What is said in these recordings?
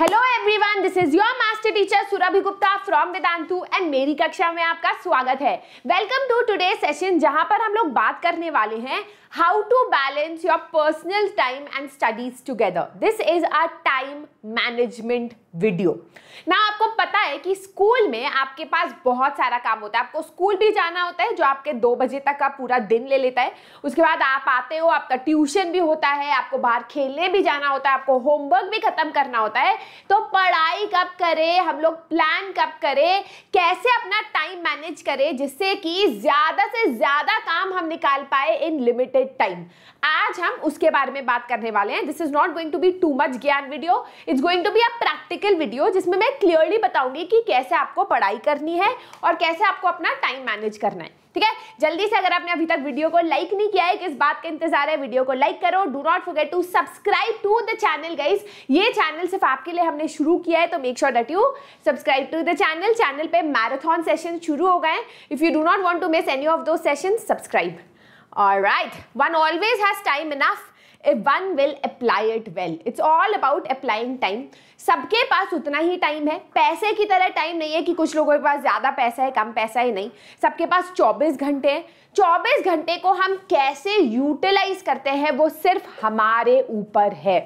Hello everyone this is your master teacher Surabhi Gupta from Vedantu and मेरी कक्षा में आपका स्वागत है वेलकम टू टुडे सेशन जहां पर हम लोग बात करने वाले हैं how to balance your personal time and studies together this is our time management video ना आपको पता है कि स्कूल में आपके पास बहुत सारा काम होता है आपको स्कूल भी जाना होता है जो आपके दो बजे तक का पूरा दिन ले लेता है उसके बाद आप आते हो आपका ट्यूशन भी होता है आपको बाहर खेलने भी जाना होता है आपको होमवर्क भी खत्म करना होता है तो पढ़ाई कब करें हम लोग प्लान कब करें कैसे अपना टाइम मैनेज करें जिससे कि ज़्यादा से ज़्यादा काम हम निकाल पाए इन लिमिटेड लिमिटेड टाइम आज हम उसके बारे में बात करने वाले हैं this is not going to be too much ज्ञान video it's going to be a practical video जिसमें मैं क्लियरली बताऊंगी कि कैसे आपको पढ़ाई करनी है और कैसे आपको अपना टाइम मैनेज करना है ठीक है जल्दी से अगर आपने अभी तक वीडियो को लाइक नहीं किया है किस बात का इंतजार है वीडियो को लाइक करो do not forget to subscribe to the channel guys ये चैनल सिर्फ आपके लिए हमने शुरू किया है तो make sure that you subscribe to the channel channel पे मैराथन सेशन शुरू हो गए if you do not want to miss any of those session subscribe All right, one always has time enough if one will apply it well. It's all about applying time. सबके पास उतना ही time है पैसे की तरह time नहीं है कि कुछ लोगों के पास ज़्यादा पैसा है कम पैसा है नहीं सबके पास 24 घंटे हैं 24 घंटे को हम कैसे यूटिलाइज करते हैं वो सिर्फ हमारे ऊपर है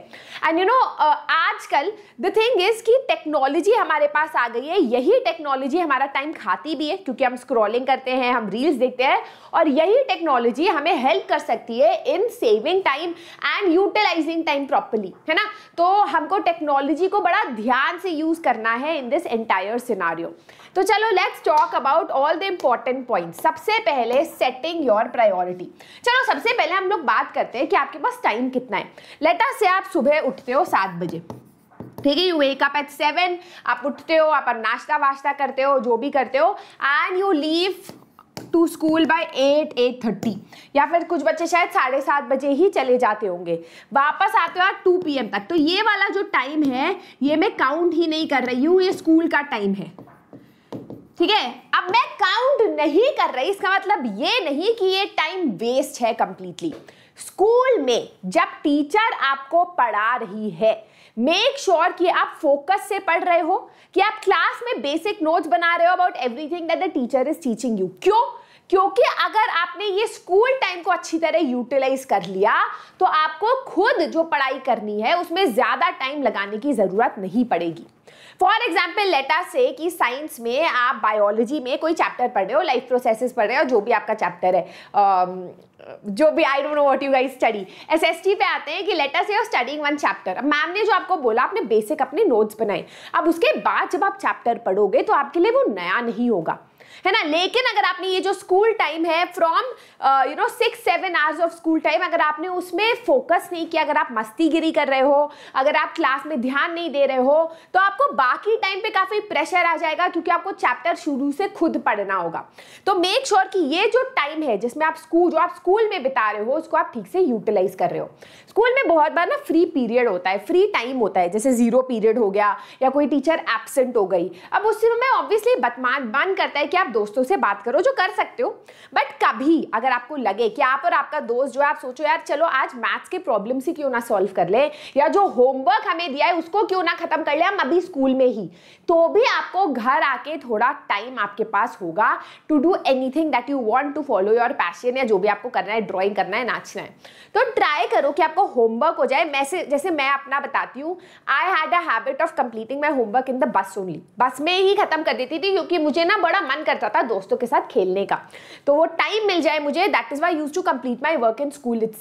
एंड यू नो आजकल द थिंग इज कि टेक्नोलॉजी हमारे पास आ गई है यही टेक्नोलॉजी हमारा टाइम खाती भी है क्योंकि हम स्क्रॉलिंग करते हैं हम रील्स देखते हैं और यही टेक्नोलॉजी हमें हेल्प कर सकती है in saving time and utilising time properly है ना तो हमको टेक्नोलॉजी को बड़ा ध्यान से यूज करना है इन दिस एंटायर सिनारियो तो चलो let's talk about all the important point सबसे पहले सेटिंग योर प्रायोरिटी चलो सबसे पहले हम लोग बात करते हैं कि आपके पास टाइम कितना है लेटा से आप सुबह उठते हो सात बजे ठीक है you wake up at seven आप उठते हो आप नाश्ता वाश्ता करते हो जो भी करते हो and you leave to school by eight eight thirty या फिर कुछ बच्चे शायद साढ़े सात बजे ही चले जाते होंगे वापस आते हो टू पी तक तो ये वाला जो टाइम है ये मैं काउंट ही नहीं कर रही हूँ ये स्कूल का टाइम है ठीक है अब मैं काउंट नहीं कर रही इसका मतलब ये नहीं कि ये टाइम वेस्ट है कंप्लीटली स्कूल में जब टीचर आपको पढ़ा रही है मेक श्योर sure कि आप फोकस से पढ़ रहे हो कि आप क्लास में बेसिक नोट्स बना रहे हो about everything that the teacher is teaching you क्यों क्योंकि अगर आपने ये स्कूल टाइम को अच्छी तरह यूटिलाइज कर लिया तो आपको खुद जो पढ़ाई करनी है उसमें ज़्यादा टाइम लगाने की ज़रूरत नहीं पड़ेगी फॉर एग्जाम्पल लेटा से कि साइंस में आप बायोलॉजी में कोई चैप्टर पढ़ रहे हो लाइफ प्रोसेसेस पढ़ रहे हो जो भी आपका चैप्टर है um, जो भी I don't know what you guys study SST पे आते हैं कि let us you studying one chapter अब मैम ने जो आपको बोला आपने बेसिक अपने नोट्स बनाए अब उसके बाद जब आप चैप्टर पढ़ोगे तो आपके लिए वो नया नहीं होगा है ना लेकिन अगर आपने ये जो स्कूल टाइम है from you know six seven hours of school time अगर आपने उसमें फोकस नहीं किया अगर आप मस्तीगिरी कर रहे हो अगर आप क्लास में ध्यान नहीं दे रहे हो तो आपको बाकी टाइम पे काफ़ी प्रेशर आ जाएगा क्योंकि आपको चैप्टर शुरू से खुद पढ़ना होगा तो मेक श्योर sure कि ये जो टाइम है जिसमें आप स्कूल जो आप स्कूल में बिता रहे हो उसको आप ठीक से यूटिलाइज कर रहे हो स्कूल में बहुत बार ना फ्री पीरियड होता है फ्री टाइम होता है जैसे जीरो पीरियड हो गया या कोई टीचर एबसेंट हो गई अब उस समय ऑब्वियसली बतमान करता है कि आप दोस्तों से बात करो जो कर सकते हो बट कभी अगर आपको लगे कि आप और आपका दोस्त जो है आप सोचो यार चलो आज मैथ्स के प्रॉब्लम ही क्यों ना सॉल्व कर ले या जो होमवर्क हमें दिया है उसको क्यों ना खत्म कर ले हम अभी स्कूल में ही तो भी आपको घर आके थोड़ा टाइम आपके पास होगा to do anything that you want to follow your passion या जो भी आपको करना है ड्रॉइंग करना है नाचना है तो ट्राई करो कि आपको होमवर्क हो जाए मैसे जैसे मैं अपना बताती हूँ I had a habit of completing my homework in the bus only bus में ही खत्म कर देती थी क्योंकि मुझे ना बड़ा मन करता रहता था दोस्तों के साथ खेलने का तो वो टाइम मिल जाए मुझे that is why use to complete my work in school it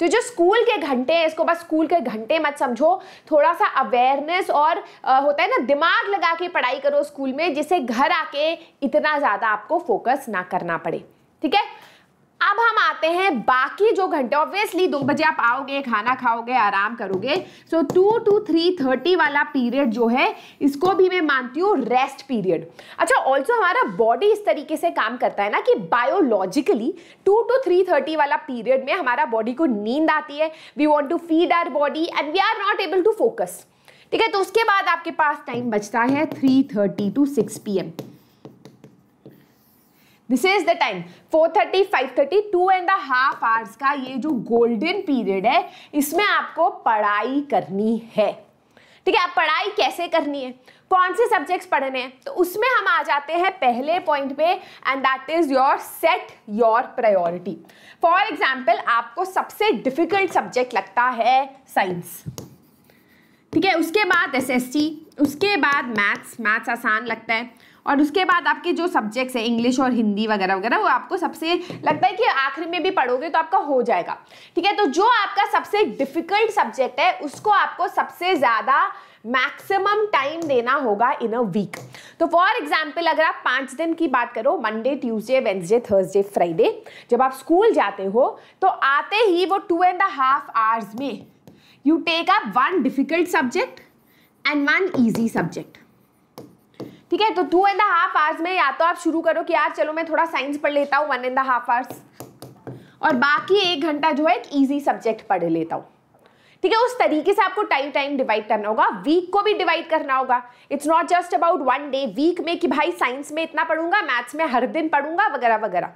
तो जो स्कूल के घंटे हैं इसको बस स्कूल के घंटे मत समझो थोड़ा सा अवेयरनेस और आ, होता है ना दिमाग लगा के पढ़ाई करो स्कूल में जिसे घर आके इतना ज़्यादा आपको फोकस ना करना पड़े ठीक है अब हम आते हैं बाकी जो घंटे ऑब्वियसली दो बजे आप आओगे खाना खाओगे आराम करोगे so two to three thirty वाला पीरियड जो है इसको भी मैं मानती हूँ रेस्ट पीरियड अच्छा ऑल्सो हमारा बॉडी इस तरीके से काम करता है ना कि biologically two to three thirty वाला पीरियड में हमारा बॉडी को नींद आती है we want to feed our body and we are not able to focus ठीक है तो उसके बाद आपके पास टाइम बचता है three thirty to six P M this is the time 4:30, 5:30, two and half hours का ये जो गोल्डन पीरियड है इसमें आपको पढ़ाई करनी है ठीक है आप पढ़ाई कैसे करनी है कौन से सब्जेक्ट्स पढ़ने हैं तो उसमें हम आ जाते हैं पहले पॉइंट पे and that is your set your priority for example आपको सबसे डिफिकल्ट सब्जेक्ट लगता है साइंस ठीक है उसके बाद एसएसटी उसके बाद मैथ्स मैथ्स आसान लगता है और उसके बाद आपके जो सब्जेक्ट्स हैं इंग्लिश और हिंदी वगैरह वगैरह वो आपको सबसे लगता है कि आखिर में भी पढ़ोगे तो आपका हो जाएगा ठीक है तो जो आपका सबसे डिफिकल्ट सब्जेक्ट है उसको आपको सबसे ज़्यादा मैक्सिमम टाइम देना होगा इन अ वीक तो फॉर एग्जाम्पल अगर आप पाँच दिन की बात करो Monday Tuesday Wednesday Thursday Friday जब आप स्कूल जाते हो तो आते ही वो टू एंड हाफ आवर्स में you take up one difficult subject and one easy subject ठीक है तो टू एंड हाफ आवर्स में या तो आप शुरू करो कि यार चलो मैं थोड़ा साइंस पढ़ लेता हूँ वन एंड हाफ आवर्स और बाकी एक घंटा जो है एक ईजी सब्जेक्ट पढ़ लेता हूँ ठीक है उस तरीके से आपको टाइम टाइम डिवाइड करना होगा वीक को भी डिवाइड करना होगा it's not just about one day week में कि भाई साइंस में इतना पढ़ूंगा मैथ्स में हर दिन पढ़ूंगा वगैरह वगैरह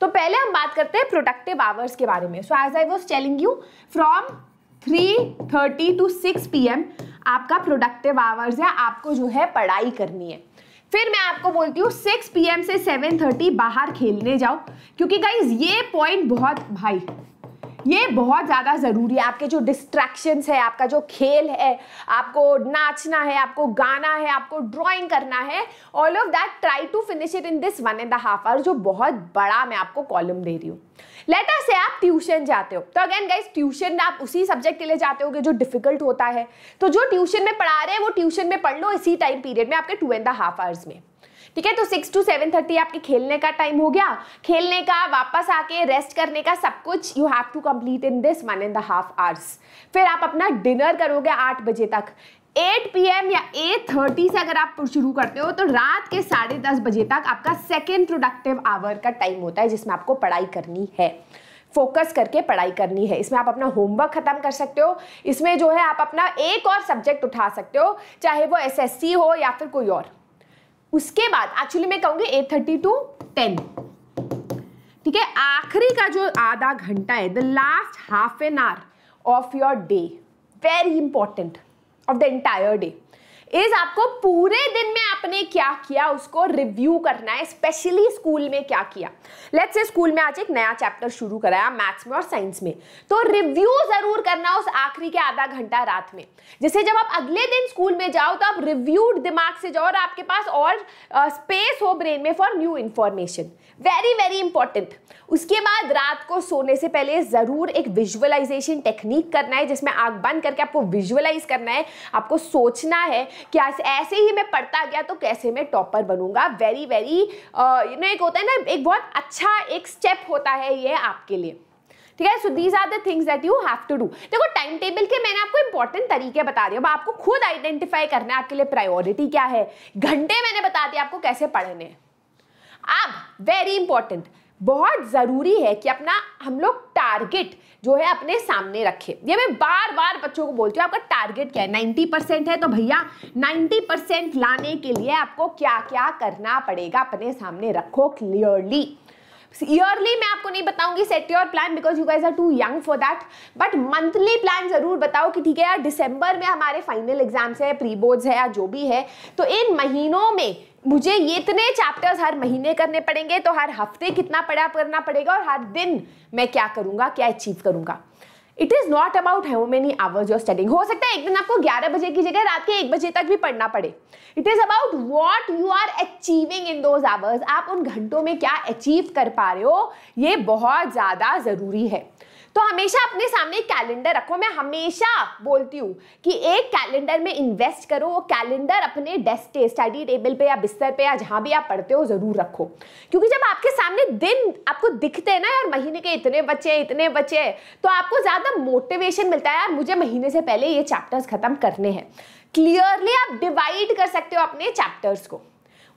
तो पहले हम बात करते हैं प्रोडक्टिव आवर्स के बारे में so as I was telling you from three thirty to six P M आपका प्रोडक्टिव आवर्स है आपको जो है पढ़ाई करनी है फिर मैं आपको बोलती हूँ सिक्स पी से 7:30 बाहर खेलने जाओ क्योंकि गाइज ये पॉइंट बहुत भाई ये बहुत ज़्यादा ज़रूरी है आपके जो डिस्ट्रैक्शंस है आपका जो खेल है आपको नाचना है आपको गाना है आपको ड्राइंग करना है all of that try to finish it in this one and the half hour जो बहुत बड़ा मैं आपको कॉलम दे रही हूँ लेटर से आप ट्यूशन जाते हो तो अगेन गाइज ट्यूशन आप उसी सब्जेक्ट के लिए जाते हो जो डिफिकल्ट होता है तो जो ट्यूशन में पढ़ा रहे हैं वो ट्यूशन में पढ़ लो इसी टाइम पीरियड में आपके टू एंड हाफ आवर्स में ठीक है तो सिक्स टू सेवन थर्टी आपके खेलने का टाइम हो गया खेलने का वापस आके रेस्ट करने का सब कुछ you have to complete in this one and the half hours फिर आप अपना डिनर करोगे आठ बजे तक 8 एम या 8:30 से अगर आप शुरू करते हो तो रात के साढ़े दस बजे तक आपका सेकेंड प्रोडक्टिव आवर का टाइम होता है जिसमें आपको पढ़ाई करनी है फोकस करके पढ़ाई करनी है इसमें आप अपना होमवर्क ख़त्म कर सकते हो इसमें जो है आप अपना एक और सब्जेक्ट उठा सकते हो चाहे वो एसएससी हो या फिर कोई और उसके बाद एक्चुअली मैं कहूंगी एट थर्टी टू टेन ठीक है आखिरी का जो आधा घंटा है the last half an hour of your day very important of the entire day. Is आपको पूरे दिन में आपने क्या किया उसको रिव्यू करना है स्पेशली स्कूल में क्या किया लेट्स से स्कूल में आज एक नया चैप्टर शुरू कराया मैथ्स में और साइंस में तो रिव्यू जरूर करना उस आखिरी के आधा घंटा रात में जैसे जब आप अगले दिन स्कूल में जाओ तो आप रिव्यूड दिमाग से जाओ और आपके पास और स्पेस हो ब्रेन में for new information very very important उसके बाद रात को सोने से पहले ज़रूर एक विजुअलाइजेशन टेक्निक करना है जिसमें आग बंद करके आपको विजुअलाइज करना है आपको सोचना है कि ऐसे ही मैं पढ़ता गया तो कैसे मैं टॉपर बनूंगा वेरी वेरी यू नो एक होता है ना एक बहुत अच्छा एक स्टेप होता है ये आपके लिए ठीक है so these are the things that you have to do देखो टाइम टेबल के मैंने आपको इंपॉर्टेंट तरीके बता दिए अब आपको खुद आइडेंटिफाई करना है आपके लिए प्रायोरिटी क्या है घंटे मैंने बता दिया आपको कैसे पढ़ने अब वेरी इंपॉर्टेंट बहुत ज़रूरी है कि अपना हम लोग टारगेट जो है अपने सामने रखें ये मैं बार बार बच्चों को बोलती हूँ आपका टारगेट क्या है नाइन्टी परसेंट है तो भैया नाइन्टी परसेंट लाने के लिए आपको क्या क्या करना पड़ेगा अपने सामने रखो क्लियरली ईयरली मैं आपको नहीं बताऊंगी set your plan because you guys are too young for that but monthly plan जरूर बताओ कि ठीक है यार दिसंबर में हमारे फाइनल एग्जाम्स है प्री बोर्ड्स है या जो भी है तो इन महीनों में मुझे ये इतने चैप्टर्स हर महीने करने पड़ेंगे तो हर हफ्ते कितना पढ़ा करना पड़ेगा और हर दिन मैं क्या करूँगा क्या अचीव करूँगा it is not about how many hours your studying हो सकता है एक दिन आपको 11 बजे की जगह रात के एक बजे तक भी पढ़ना पड़े it is about what you are achieving in those hours आप उन घंटों में क्या अचीव कर पा रहे हो ये बहुत ज़्यादा ज़रूरी है तो हमेशा अपने सामने कैलेंडर रखो मैं हमेशा बोलती हूँ कि एक कैलेंडर में इन्वेस्ट करो वो कैलेंडर अपने डेस्क पे स्टडी टेबल पे या बिस्तर पे या जहाँ भी आप पढ़ते हो ज़रूर रखो क्योंकि जब आपके सामने दिन आपको दिखते हैं ना यार महीने के इतने बच्चे इतने बच्चे तो आपको ज़्यादा मोटिवेशन मिलता है यार मुझे महीने से पहले ये चैप्टर्स ख़त्म करने हैं क्लियरली आप डिवाइड कर सकते हो अपने चैप्टर्स को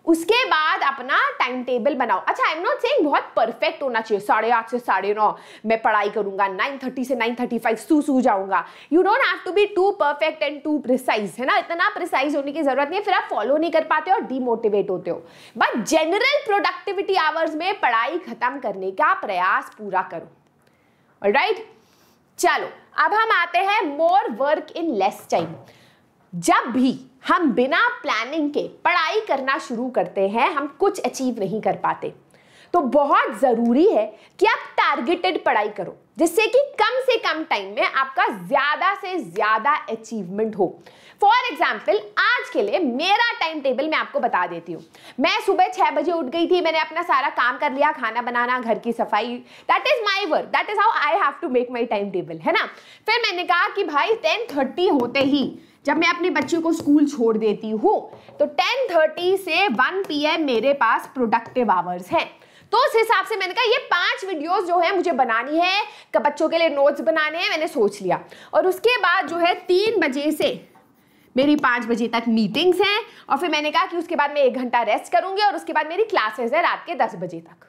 उसके बाद अपना टाइम टेबल बनाओ अच्छा आई एम नॉट सेइंग बहुत परफेक्ट होना चाहिए साढ़े आठ से साढ़े नौ मैं पढ़ाई करूंगा नाइन थर्टी से नाइन थर्टी फाइव सू सू जाऊंगा you don't have to be too perfect and too precise है ना इतना प्रिसाइज होने की जरूरत नहीं है फिर आप फॉलो नहीं कर पाते और डिमोटिवेट होते हो बट जनरल प्रोडक्टिविटी आवर्स में पढ़ाई खत्म करने का प्रयास पूरा करो राइट right? चलो अब हम आते हैं more work in less time जब भी हम बिना प्लानिंग के पढ़ाई करना शुरू करते हैं हम कुछ अचीव नहीं कर पाते तो बहुत ज़रूरी है कि आप टारगेटेड पढ़ाई करो जिससे कि कम से कम टाइम में आपका ज्यादा से ज्यादा अचीवमेंट हो फॉर एग्जाम्पल आज के लिए मेरा टाइम टेबल मैं आपको बता देती हूँ मैं सुबह छह बजे उठ गई थी मैंने अपना सारा काम कर लिया खाना बनाना घर की सफाई that is my work that is how I have to make my time table है ना फिर मैंने कहा कि भाई टेन थर्टी होते ही जब मैं अपने बच्चों को स्कूल छोड़ देती हूँ तो टेन थर्टी से वन पी एम मेरे पास प्रोडक्टिव आवर्स हैं तो उस हिसाब से मैंने कहा ये पांच वीडियोस जो है मुझे बनानी है बच्चों के लिए नोट्स बनाने हैं मैंने सोच लिया और उसके बाद जो है तीन बजे से मेरी पाँच बजे तक मीटिंग्स हैं और फिर मैंने कहा कि उसके बाद मैं एक घंटा रेस्ट करूँगी और उसके बाद मेरी क्लासेज है रात के दस बजे तक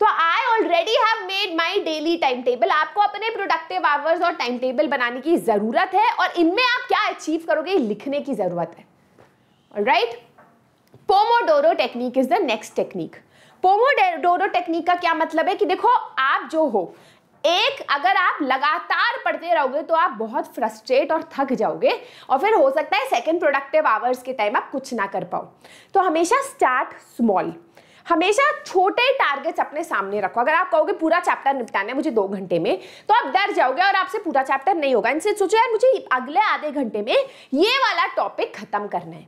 तो I already have made my daily time table आपको अपने प्रोडक्टिव आवर्स और टाइम टेबल बनाने की ज़रूरत है और इनमें आप क्या अचीव करोगे लिखने की ज़रूरत है right Pomodoro technique is the next technique Pomodoro technique का क्या मतलब है कि देखो आप जो हो एक अगर आप लगातार पढ़ते रहोगे तो आप बहुत फ्रस्ट्रेट और थक जाओगे और फिर हो सकता है सेकंड प्रोडक्टिव आवर्स के टाइम आप कुछ ना कर पाओ तो हमेशा स्टार्ट स्मॉल हमेशा छोटे टारगेट्स अपने सामने रखो अगर आप कहोगे पूरा चैप्टर निपटाना है मुझे दो घंटे में तो आप डर जाओगे और आपसे पूरा चैप्टर नहीं होगा इनसे सोचो यार मुझे अगले आधे घंटे में ये वाला टॉपिक खत्म करना है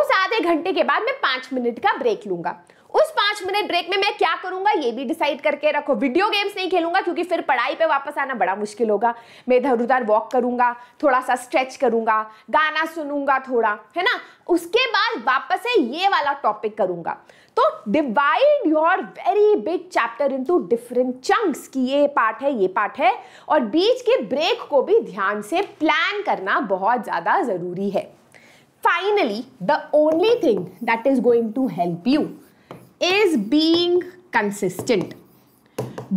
उस आधे घंटे के बाद मैं पांच मिनट का ब्रेक लूंगा उस पांच मिनट ब्रेक में मैं क्या करूंगा ये भी डिसाइड करके रखो वीडियो गेम्स नहीं खेलूंगा क्योंकि फिर पढ़ाई पे वापस आना बड़ा मुश्किल होगा मैं इधर उधर वॉक करूंगा थोड़ा सा स्ट्रेच करूंगा गाना सुनूंगा थोड़ा है ना उसके बाद वापस से ये वाला टॉपिक करूंगा तो divide your very big chapter into different chunks की ये पार्ट है ये पार्ट है और बीच के ब्रेक को भी ध्यान से प्लान करना बहुत ज़्यादा ज़रूरी है finally the only thing that is going to help you is being consistent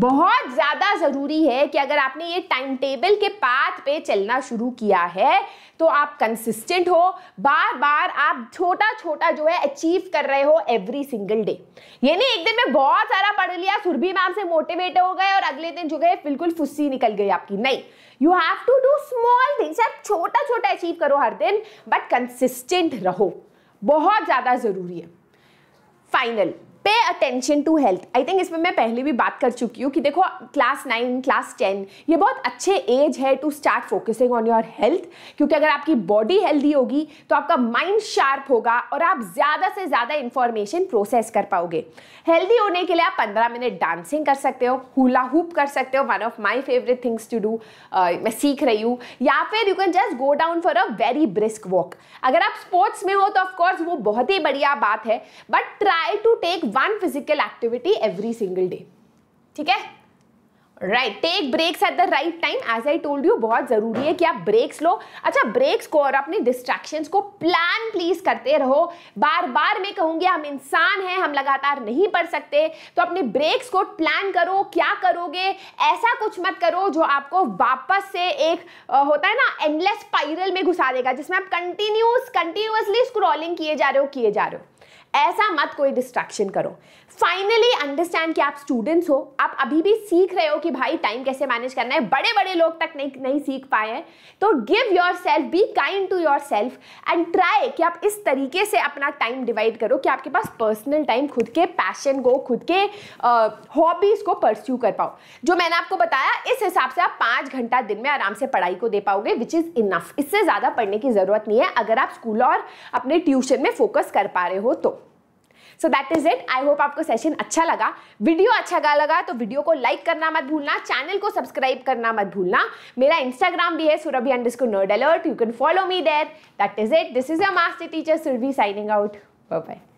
बहुत ज़्यादा ज़रूरी है कि अगर आपने ये टाइम टेबल के पाथ पे चलना शुरू किया है तो आप कंसिस्टेंट हो बार बार आप छोटा छोटा जो है अचीव कर रहे हो एवरी सिंगल डे यानी एक दिन में बहुत सारा पढ़ लिया सुरभि मैम से मोटिवेट हो गए और अगले दिन जो गए बिल्कुल फुस्सी निकल गई आपकी नहीं you have to do small things आप छोटा छोटा अचीव करो हर दिन बट कंसिस्टेंट रहो बहुत ज़्यादा ज़रूरी है final pay attention to health I think इसमें मैं पहले भी बात कर चुकी हूँ कि देखो क्लास नाइन क्लास टेन ये बहुत अच्छे एज है to start focusing on your health क्योंकि अगर आपकी बॉडी हेल्दी होगी तो आपका माइंड शार्प होगा और आप ज़्यादा से ज़्यादा इंफॉर्मेशन प्रोसेस कर पाओगे हेल्दी होने के लिए आप पंद्रह मिनट डांसिंग कर सकते हो हुला हुप कर सकते हो one of my favourite things to do मैं सीख रही हूँ या फिर you can just go down for a very brisk walk अगर आप स्पोर्ट्स में हो तो ऑफकोर्स वो बहुत ही बढ़िया बात है but try to take one physical activity every single day ठीक है right take breaks at the right time as I told you बहुत ज़रूरी है कि आप ब्रेक्स लो अच्छा ब्रेक्स को और अपने डिस्ट्रैक्शन को प्लान प्लीज करते रहो बार बार मैं कहूंगी हम इंसान हैं हम लगातार नहीं पढ़ सकते तो अपने ब्रेक्स को प्लान करो क्या करोगे ऐसा कुछ मत करो जो आपको वापस से एक आ, होता है ना एंडलेस स्पाइरल में घुसा देगा जिसमें आप कंटिन्यूस कंटिन्यूसली स्क्रॉलिंग किए जा रहे हो किए जा रहे हो ऐसा मत कोई डिस्ट्रैक्शन करो फाइनली अंडरस्टैंड कि आप स्टूडेंट्स हो आप अभी भी सीख रहे हो कि भाई टाइम कैसे मैनेज करना है बड़े बड़े लोग तक नहीं नहीं सीख पाए हैं तो give yourself be kind to yourself and try कि आप इस तरीके से अपना टाइम डिवाइड करो कि आपके पास पर्सनल टाइम खुद के पैशन को खुद के हॉबीज़ को परस्यू कर पाओ जो मैंने आपको बताया इस हिसाब से आप पाँच घंटा दिन में आराम से पढ़ाई को दे पाओगे विच इज़ इनफ इससे ज़्यादा पढ़ने की ज़रूरत नहीं है अगर आप स्कूल और अपने ट्यूशन में फोकस कर पा रहे हो तो so that is it I hope आपको सेशन अच्छा लगा वीडियो अच्छा लगा तो वीडियो को लाइक करना मत भूलना चैनल को सब्सक्राइब करना मत भूलना मेरा इंस्टाग्राम भी है सुरभि इसको nerd alert you can follow me there that is it this is a master teacher Surbhi signing out bye bye